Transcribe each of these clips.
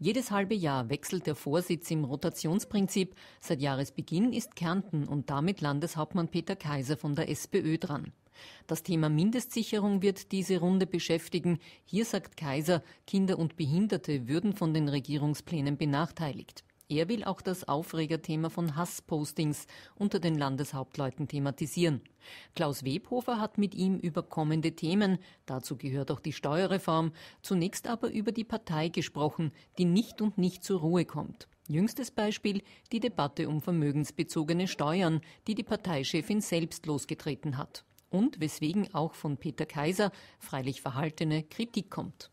Jedes halbe Jahr wechselt der Vorsitz im Rotationsprinzip. Seit Jahresbeginn ist Kärnten und damit Landeshauptmann Peter Kaiser von der SPÖ dran. Das Thema Mindestsicherung wird diese Runde beschäftigen. Hier sagt Kaiser, Kinder und Behinderte würden von den Regierungsplänen benachteiligt. Er will auch das Aufregerthema von Hasspostings unter den Landeshauptleuten thematisieren. Klaus Webhofer hat mit ihm über kommende Themen, dazu gehört auch die Steuerreform, zunächst aber über die Partei gesprochen, die nicht und nicht zur Ruhe kommt. Jüngstes Beispiel die Debatte um vermögensbezogene Steuern, die die Parteichefin selbst losgetreten hat und weswegen auch von Peter Kaiser freilich verhaltene Kritik kommt.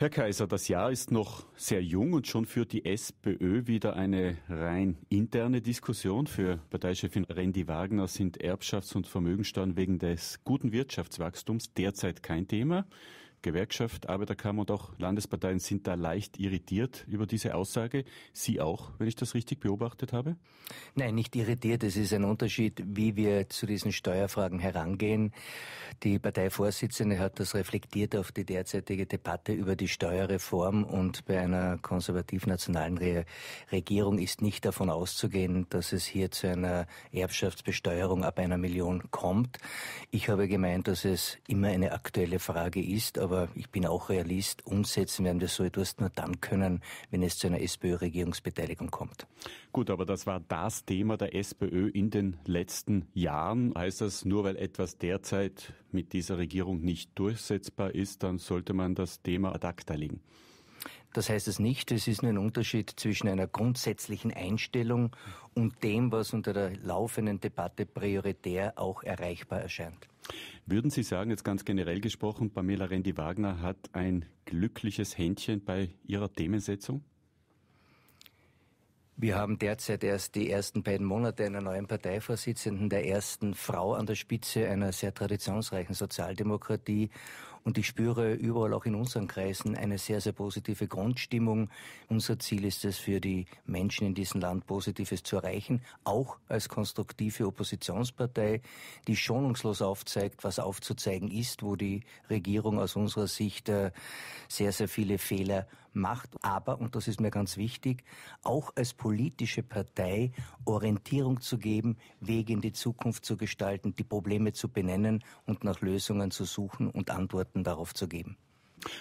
Herr Kaiser, das Jahr ist noch sehr jung und schon führt die SPÖ wieder eine rein interne Diskussion. Für Parteichefin Randy Wagner sind Erbschafts- und Vermögensteuern wegen des guten Wirtschaftswachstums derzeit kein Thema. Gewerkschaft, Arbeiterkammer und auch Landesparteien sind da leicht irritiert über diese Aussage. Sie auch, wenn ich das richtig beobachtet habe? Nein, nicht irritiert. Es ist ein Unterschied, wie wir zu diesen Steuerfragen herangehen. Die Parteivorsitzende hat das reflektiert auf die derzeitige Debatte über die Steuerreform und bei einer konservativ-nationalen Re Regierung ist nicht davon auszugehen, dass es hier zu einer Erbschaftsbesteuerung ab einer Million kommt. Ich habe gemeint, dass es immer eine aktuelle Frage ist, aber aber ich bin auch Realist, umsetzen werden wir so etwas nur dann können, wenn es zu einer SPÖ-Regierungsbeteiligung kommt. Gut, aber das war das Thema der SPÖ in den letzten Jahren. Heißt das, nur weil etwas derzeit mit dieser Regierung nicht durchsetzbar ist, dann sollte man das Thema ad acta legen? Das heißt es nicht. Es ist nur ein Unterschied zwischen einer grundsätzlichen Einstellung und dem, was unter der laufenden Debatte prioritär auch erreichbar erscheint. Würden Sie sagen, jetzt ganz generell gesprochen, Pamela Rendi-Wagner hat ein glückliches Händchen bei ihrer Themensetzung? Wir haben derzeit erst die ersten beiden Monate einer neuen Parteivorsitzenden, der ersten Frau an der Spitze einer sehr traditionsreichen Sozialdemokratie. Und ich spüre überall auch in unseren Kreisen eine sehr, sehr positive Grundstimmung. Unser Ziel ist es, für die Menschen in diesem Land Positives zu erreichen, auch als konstruktive Oppositionspartei, die schonungslos aufzeigt, was aufzuzeigen ist, wo die Regierung aus unserer Sicht äh, sehr, sehr viele Fehler macht. Aber, und das ist mir ganz wichtig, auch als politische Partei Orientierung zu geben, Wege in die Zukunft zu gestalten, die Probleme zu benennen und nach Lösungen zu suchen und Antworten Antworten darauf zu geben.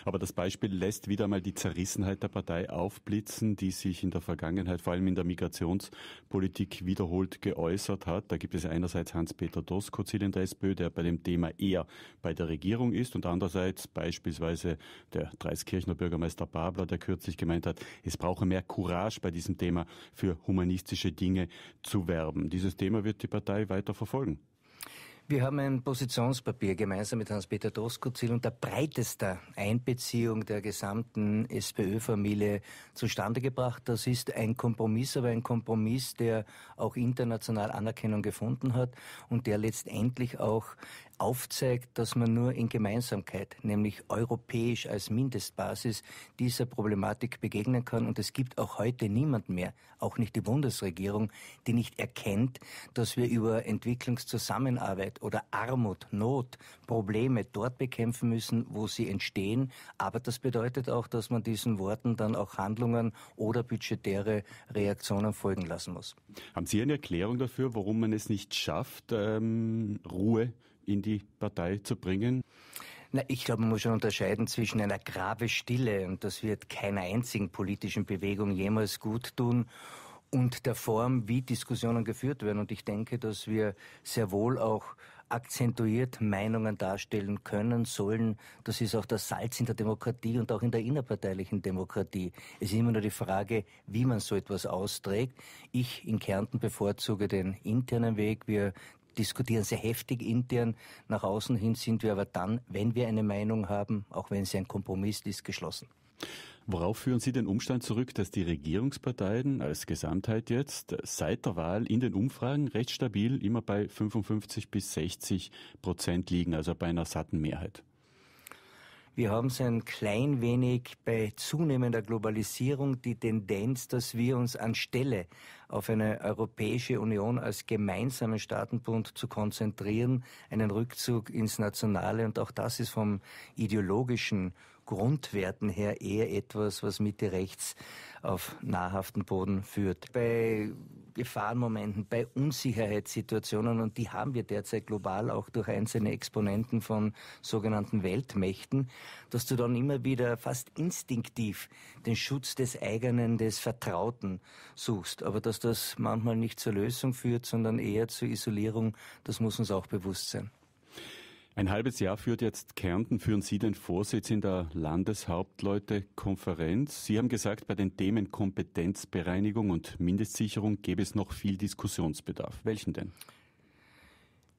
Aber das Beispiel lässt wieder mal die Zerrissenheit der Partei aufblitzen, die sich in der Vergangenheit, vor allem in der Migrationspolitik, wiederholt geäußert hat. Da gibt es einerseits Hans-Peter Doskozil in der SPÖ, der bei dem Thema eher bei der Regierung ist, und andererseits beispielsweise der Dreiskirchner Bürgermeister Babler, der kürzlich gemeint hat, es brauche mehr Courage bei diesem Thema für humanistische Dinge zu werben. Dieses Thema wird die Partei weiter verfolgen. Wir haben ein Positionspapier gemeinsam mit Hans-Peter Ziel unter breitester Einbeziehung der gesamten SPÖ-Familie zustande gebracht. Das ist ein Kompromiss, aber ein Kompromiss, der auch international Anerkennung gefunden hat und der letztendlich auch aufzeigt, dass man nur in Gemeinsamkeit, nämlich europäisch als Mindestbasis, dieser Problematik begegnen kann. Und es gibt auch heute niemand mehr, auch nicht die Bundesregierung, die nicht erkennt, dass wir über Entwicklungszusammenarbeit oder Armut, Not, Probleme dort bekämpfen müssen, wo sie entstehen. Aber das bedeutet auch, dass man diesen Worten dann auch Handlungen oder budgetäre Reaktionen folgen lassen muss. Haben Sie eine Erklärung dafür, warum man es nicht schafft, ähm, Ruhe in die Partei zu bringen? Na, ich glaube, man muss schon unterscheiden zwischen einer grave Stille, und das wird keiner einzigen politischen Bewegung jemals gut tun, und der Form, wie Diskussionen geführt werden. Und ich denke, dass wir sehr wohl auch akzentuiert Meinungen darstellen können, sollen. Das ist auch das Salz in der Demokratie und auch in der innerparteilichen Demokratie. Es ist immer nur die Frage, wie man so etwas austrägt. Ich in Kärnten bevorzuge den internen Weg. Wir diskutieren sehr heftig intern. Nach außen hin sind wir aber dann, wenn wir eine Meinung haben, auch wenn sie ein Kompromiss ist, geschlossen. Worauf führen Sie den Umstand zurück, dass die Regierungsparteien als Gesamtheit jetzt seit der Wahl in den Umfragen recht stabil immer bei 55 bis 60 Prozent liegen, also bei einer satten Mehrheit? Wir haben es ein klein wenig bei zunehmender Globalisierung die Tendenz, dass wir uns anstelle auf eine Europäische Union als gemeinsamen Staatenbund zu konzentrieren, einen Rückzug ins Nationale. Und auch das ist vom ideologischen Grundwerten her eher etwas, was Mitte rechts auf nahrhaften Boden führt. Bei Gefahrenmomenten, bei Unsicherheitssituationen und die haben wir derzeit global auch durch einzelne Exponenten von sogenannten Weltmächten, dass du dann immer wieder fast instinktiv den Schutz des eigenen, des Vertrauten suchst. Aber dass das manchmal nicht zur Lösung führt, sondern eher zur Isolierung, das muss uns auch bewusst sein. Ein halbes Jahr führt jetzt Kärnten, führen Sie den Vorsitz in der Landeshauptleute-Konferenz? Sie haben gesagt, bei den Themen Kompetenzbereinigung und Mindestsicherung gäbe es noch viel Diskussionsbedarf. Welchen denn?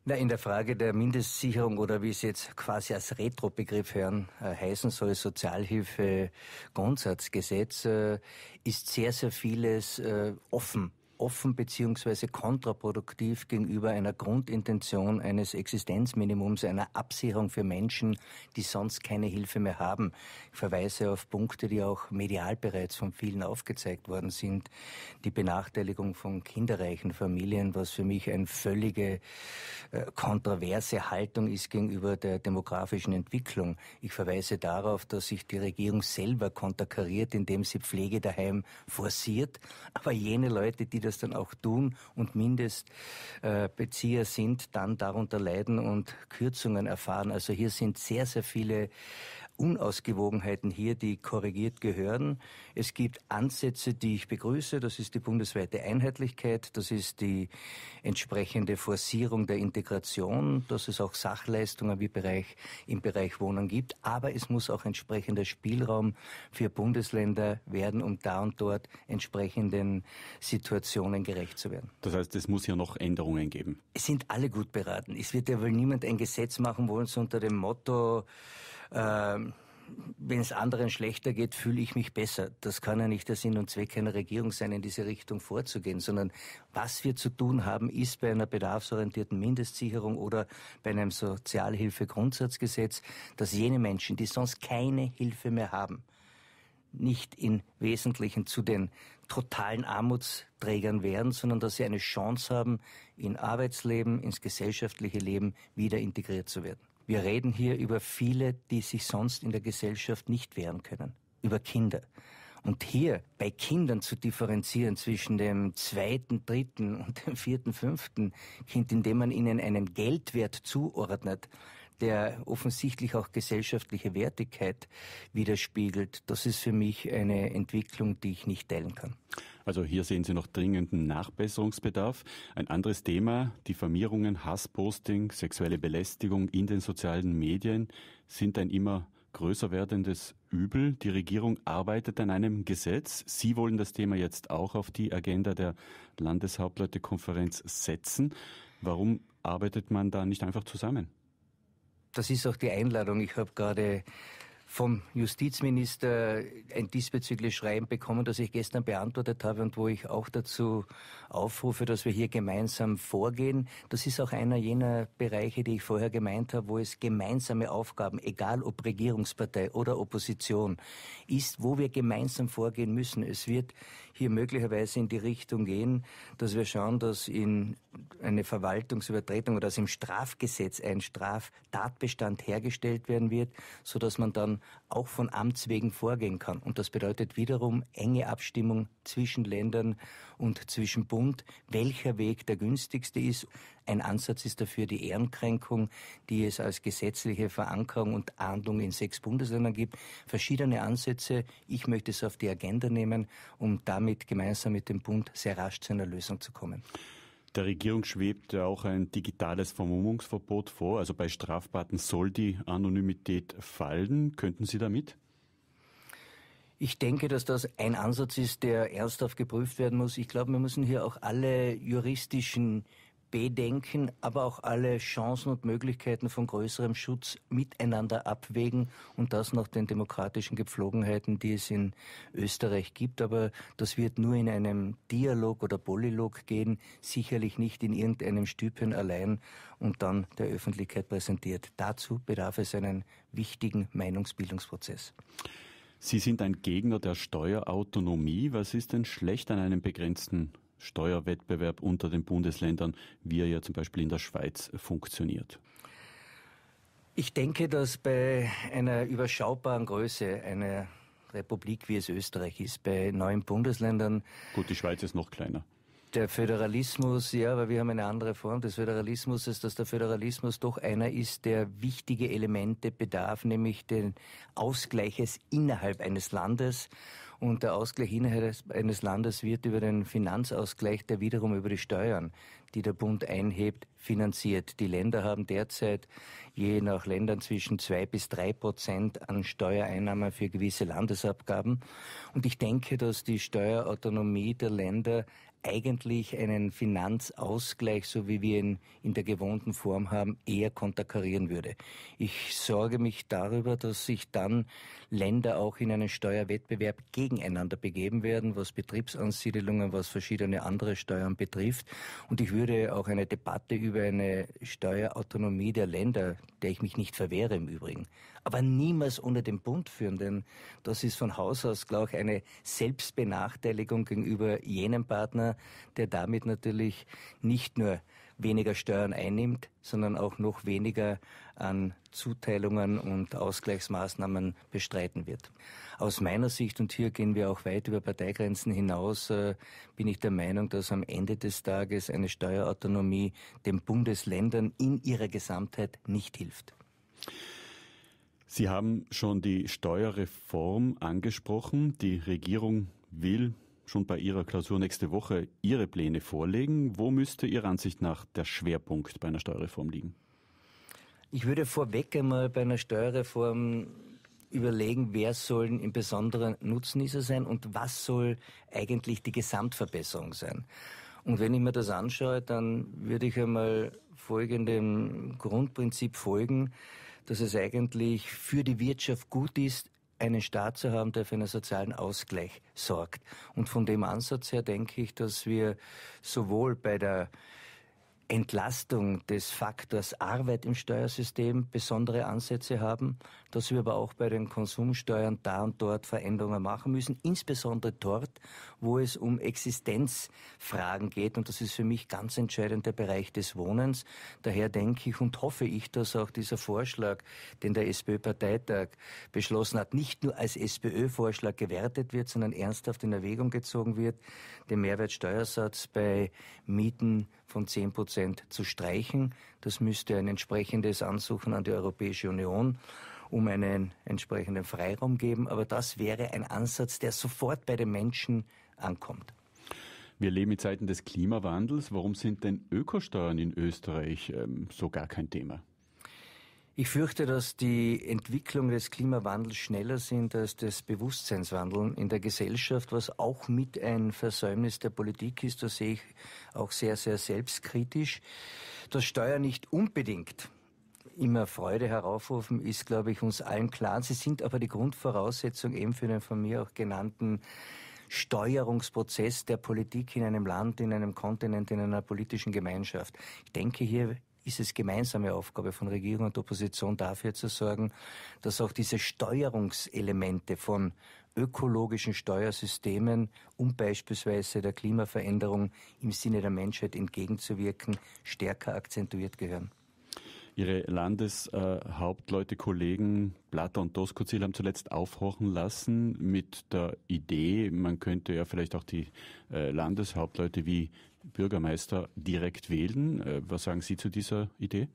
Na, in der Frage der Mindestsicherung oder wie es jetzt quasi als Retrobegriff hören äh, heißen soll, Sozialhilfe, Grundsatzgesetz, äh, ist sehr, sehr vieles äh, offen offen beziehungsweise kontraproduktiv gegenüber einer Grundintention eines Existenzminimums, einer Absicherung für Menschen, die sonst keine Hilfe mehr haben. Ich verweise auf Punkte, die auch medial bereits von vielen aufgezeigt worden sind. Die Benachteiligung von kinderreichen Familien, was für mich eine völlige äh, kontroverse Haltung ist gegenüber der demografischen Entwicklung. Ich verweise darauf, dass sich die Regierung selber konterkariert, indem sie Pflege daheim forciert, aber jene Leute, die das das dann auch tun und Mindestbezieher sind, dann darunter leiden und Kürzungen erfahren. Also hier sind sehr, sehr viele Unausgewogenheiten hier, die korrigiert gehören. Es gibt Ansätze, die ich begrüße. Das ist die bundesweite Einheitlichkeit. Das ist die entsprechende Forcierung der Integration, dass es auch Sachleistungen wie Bereich, im Bereich Wohnen gibt. Aber es muss auch entsprechender Spielraum für Bundesländer werden, um da und dort entsprechenden Situationen gerecht zu werden. Das heißt, es muss ja noch Änderungen geben. Es sind alle gut beraten. Es wird ja wohl niemand ein Gesetz machen wollen, so unter dem Motto, ähm, wenn es anderen schlechter geht, fühle ich mich besser. Das kann ja nicht der Sinn und Zweck einer Regierung sein, in diese Richtung vorzugehen, sondern was wir zu tun haben, ist bei einer bedarfsorientierten Mindestsicherung oder bei einem Sozialhilfegrundsatzgesetz, dass jene Menschen, die sonst keine Hilfe mehr haben, nicht im Wesentlichen zu den totalen Armutsträgern werden, sondern dass sie eine Chance haben, in Arbeitsleben, ins gesellschaftliche Leben wieder integriert zu werden. Wir reden hier über viele, die sich sonst in der Gesellschaft nicht wehren können, über Kinder. Und hier bei Kindern zu differenzieren zwischen dem zweiten, dritten und dem vierten, fünften Kind, indem man ihnen einen Geldwert zuordnet, der offensichtlich auch gesellschaftliche Wertigkeit widerspiegelt, das ist für mich eine Entwicklung, die ich nicht teilen kann. Also hier sehen Sie noch dringenden Nachbesserungsbedarf. Ein anderes Thema, Diffamierungen, Hassposting, sexuelle Belästigung in den sozialen Medien sind ein immer größer werdendes Übel. Die Regierung arbeitet an einem Gesetz. Sie wollen das Thema jetzt auch auf die Agenda der Landeshauptleutekonferenz setzen. Warum arbeitet man da nicht einfach zusammen? das ist auch die Einladung. Ich habe gerade vom Justizminister ein diesbezügliches Schreiben bekommen, das ich gestern beantwortet habe und wo ich auch dazu aufrufe, dass wir hier gemeinsam vorgehen. Das ist auch einer jener Bereiche, die ich vorher gemeint habe, wo es gemeinsame Aufgaben, egal ob Regierungspartei oder Opposition, ist, wo wir gemeinsam vorgehen müssen. Es wird hier möglicherweise in die Richtung gehen, dass wir schauen, dass in eine Verwaltungsübertretung oder dass im Strafgesetz ein Straftatbestand hergestellt werden wird, so dass man dann auch von Amts wegen vorgehen kann. Und das bedeutet wiederum enge Abstimmung zwischen Ländern und zwischen Bund, welcher Weg der günstigste ist. Ein Ansatz ist dafür die Ehrenkränkung, die es als gesetzliche Verankerung und Ahndung in sechs Bundesländern gibt. Verschiedene Ansätze. Ich möchte es auf die Agenda nehmen, um damit gemeinsam mit dem Bund sehr rasch zu einer Lösung zu kommen. Der Regierung schwebt ja auch ein digitales Vermummungsverbot vor. Also bei Straftaten soll die Anonymität fallen. Könnten Sie damit? Ich denke, dass das ein Ansatz ist, der ernsthaft geprüft werden muss. Ich glaube, wir müssen hier auch alle juristischen bedenken, aber auch alle Chancen und Möglichkeiten von größerem Schutz miteinander abwägen und das nach den demokratischen Gepflogenheiten, die es in Österreich gibt. Aber das wird nur in einem Dialog oder Polylog gehen, sicherlich nicht in irgendeinem Stübchen allein und dann der Öffentlichkeit präsentiert. Dazu bedarf es einen wichtigen Meinungsbildungsprozess. Sie sind ein Gegner der Steuerautonomie. Was ist denn schlecht an einem begrenzten Steuerwettbewerb unter den Bundesländern, wie er ja zum Beispiel in der Schweiz funktioniert? Ich denke, dass bei einer überschaubaren Größe einer Republik, wie es Österreich ist, bei neun Bundesländern. Gut, die Schweiz ist noch kleiner. Der Föderalismus, ja, aber wir haben eine andere Form des Föderalismus, ist, dass der Föderalismus doch einer ist, der wichtige Elemente bedarf, nämlich den Ausgleiches innerhalb eines Landes und der Ausgleich innerhalb eines Landes wird über den Finanzausgleich, der wiederum über die Steuern, die der Bund einhebt, finanziert. Die Länder haben derzeit je nach Ländern zwischen zwei bis drei Prozent an Steuereinnahmen für gewisse Landesabgaben. Und ich denke, dass die Steuerautonomie der Länder eigentlich einen Finanzausgleich, so wie wir ihn in der gewohnten Form haben, eher konterkarieren würde. Ich sorge mich darüber, dass sich dann Länder auch in einen Steuerwettbewerb gegeneinander begeben werden, was Betriebsansiedlungen, was verschiedene andere Steuern betrifft. Und ich würde auch eine Debatte über eine Steuerautonomie der Länder, der ich mich nicht verwehre im Übrigen, aber niemals ohne den Bund führen, denn das ist von Haus aus, glaube ich, eine Selbstbenachteiligung gegenüber jenen Partnern, Unternehmer, der damit natürlich nicht nur weniger Steuern einnimmt, sondern auch noch weniger an Zuteilungen und Ausgleichsmaßnahmen bestreiten wird. Aus meiner Sicht, und hier gehen wir auch weit über Parteigrenzen hinaus, äh, bin ich der Meinung, dass am Ende des Tages eine Steuerautonomie den Bundesländern in ihrer Gesamtheit nicht hilft. Sie haben schon die Steuerreform angesprochen. Die Regierung will schon bei Ihrer Klausur nächste Woche Ihre Pläne vorlegen. Wo müsste Ihrer Ansicht nach der Schwerpunkt bei einer Steuerreform liegen? Ich würde vorweg einmal bei einer Steuerreform überlegen, wer sollen im besonderen Nutznießer sein und was soll eigentlich die Gesamtverbesserung sein. Und wenn ich mir das anschaue, dann würde ich einmal folgendem Grundprinzip folgen, dass es eigentlich für die Wirtschaft gut ist, einen Staat zu haben, der für einen sozialen Ausgleich sorgt. Und von dem Ansatz her denke ich, dass wir sowohl bei der Entlastung des Faktors Arbeit im Steuersystem besondere Ansätze haben, dass wir aber auch bei den Konsumsteuern da und dort Veränderungen machen müssen, insbesondere dort, wo es um Existenzfragen geht. Und das ist für mich ganz entscheidend der Bereich des Wohnens. Daher denke ich und hoffe ich, dass auch dieser Vorschlag, den der SPÖ-Parteitag beschlossen hat, nicht nur als SPÖ-Vorschlag gewertet wird, sondern ernsthaft in Erwägung gezogen wird, den Mehrwertsteuersatz bei Mieten von 10 Prozent zu streichen. Das müsste ein entsprechendes Ansuchen an die Europäische Union um einen entsprechenden Freiraum geben. Aber das wäre ein Ansatz, der sofort bei den Menschen ankommt. Wir leben in Zeiten des Klimawandels. Warum sind denn Ökosteuern in Österreich ähm, so gar kein Thema? Ich fürchte, dass die Entwicklung des Klimawandels schneller sind als das Bewusstseinswandeln in der Gesellschaft, was auch mit ein Versäumnis der Politik ist. Das sehe ich auch sehr, sehr selbstkritisch. Das Steuern nicht unbedingt immer Freude heraufrufen, ist, glaube ich, uns allen klar. Sie sind aber die Grundvoraussetzung eben für den von mir auch genannten Steuerungsprozess der Politik in einem Land, in einem Kontinent, in einer politischen Gemeinschaft. Ich denke hier ist es gemeinsame Aufgabe von Regierung und Opposition dafür zu sorgen, dass auch diese Steuerungselemente von ökologischen Steuersystemen, um beispielsweise der Klimaveränderung im Sinne der Menschheit entgegenzuwirken, stärker akzentuiert gehören. Ihre Landeshauptleute, Kollegen Platter und Doskozil haben zuletzt aufhorchen lassen mit der Idee, man könnte ja vielleicht auch die äh, Landeshauptleute wie Bürgermeister direkt wählen. Äh, was sagen Sie zu dieser Idee?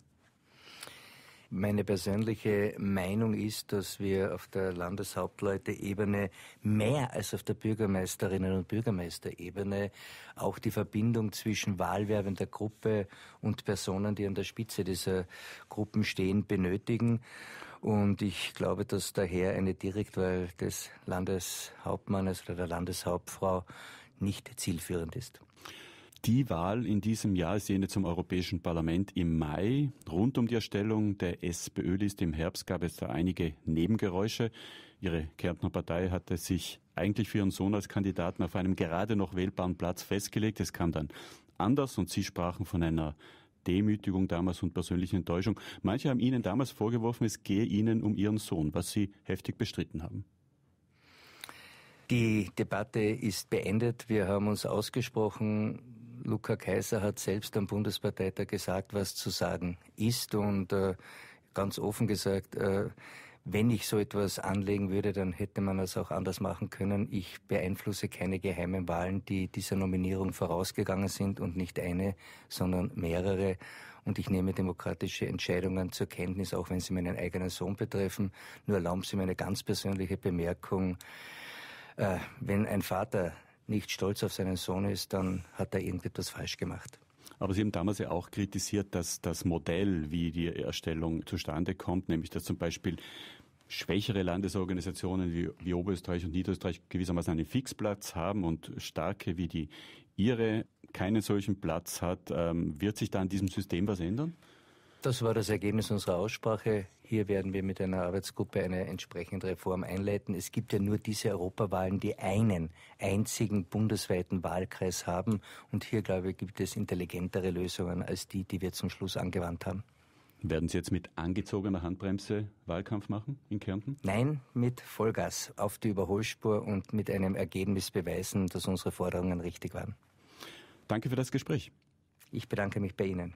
Meine persönliche Meinung ist, dass wir auf der Landeshauptleuteebene mehr als auf der Bürgermeisterinnen- und Bürgermeisterebene auch die Verbindung zwischen wahlwerbender Gruppe und Personen, die an der Spitze dieser Gruppen stehen, benötigen. Und ich glaube, dass daher eine Direktwahl des Landeshauptmannes oder der Landeshauptfrau nicht zielführend ist die Wahl in diesem Jahr ist jene zum Europäischen Parlament im Mai. Rund um die Erstellung der SPÖ-Liste im Herbst gab es da einige Nebengeräusche. Ihre Kärntner Partei hatte sich eigentlich für ihren Sohn als Kandidaten auf einem gerade noch wählbaren Platz festgelegt. Es kam dann anders und sie sprachen von einer Demütigung damals und persönlichen Enttäuschung. Manche haben Ihnen damals vorgeworfen, es gehe Ihnen um Ihren Sohn, was Sie heftig bestritten haben. Die Debatte ist beendet. Wir haben uns ausgesprochen. Luca Kaiser hat selbst am Bundesparteitag gesagt, was zu sagen ist und äh, ganz offen gesagt, äh, wenn ich so etwas anlegen würde, dann hätte man es auch anders machen können. Ich beeinflusse keine geheimen Wahlen, die dieser Nominierung vorausgegangen sind und nicht eine, sondern mehrere. Und ich nehme demokratische Entscheidungen zur Kenntnis, auch wenn sie meinen eigenen Sohn betreffen. Nur erlauben Sie mir eine ganz persönliche Bemerkung. Äh, wenn ein Vater nicht stolz auf seinen Sohn ist, dann hat er irgendetwas falsch gemacht. Aber Sie haben damals ja auch kritisiert, dass das Modell, wie die Erstellung zustande kommt, nämlich dass zum Beispiel schwächere Landesorganisationen wie, wie Oberösterreich und Niederösterreich gewissermaßen einen Fixplatz haben und starke wie die Ihre keinen solchen Platz hat, ähm, wird sich da an diesem System was ändern? Das war das Ergebnis unserer Aussprache. Hier werden wir mit einer Arbeitsgruppe eine entsprechende Reform einleiten. Es gibt ja nur diese Europawahlen, die einen einzigen bundesweiten Wahlkreis haben. Und hier, glaube ich, gibt es intelligentere Lösungen als die, die wir zum Schluss angewandt haben. Werden Sie jetzt mit angezogener Handbremse Wahlkampf machen in Kärnten? Nein, mit Vollgas auf die Überholspur und mit einem Ergebnis beweisen, dass unsere Forderungen richtig waren. Danke für das Gespräch. Ich bedanke mich bei Ihnen.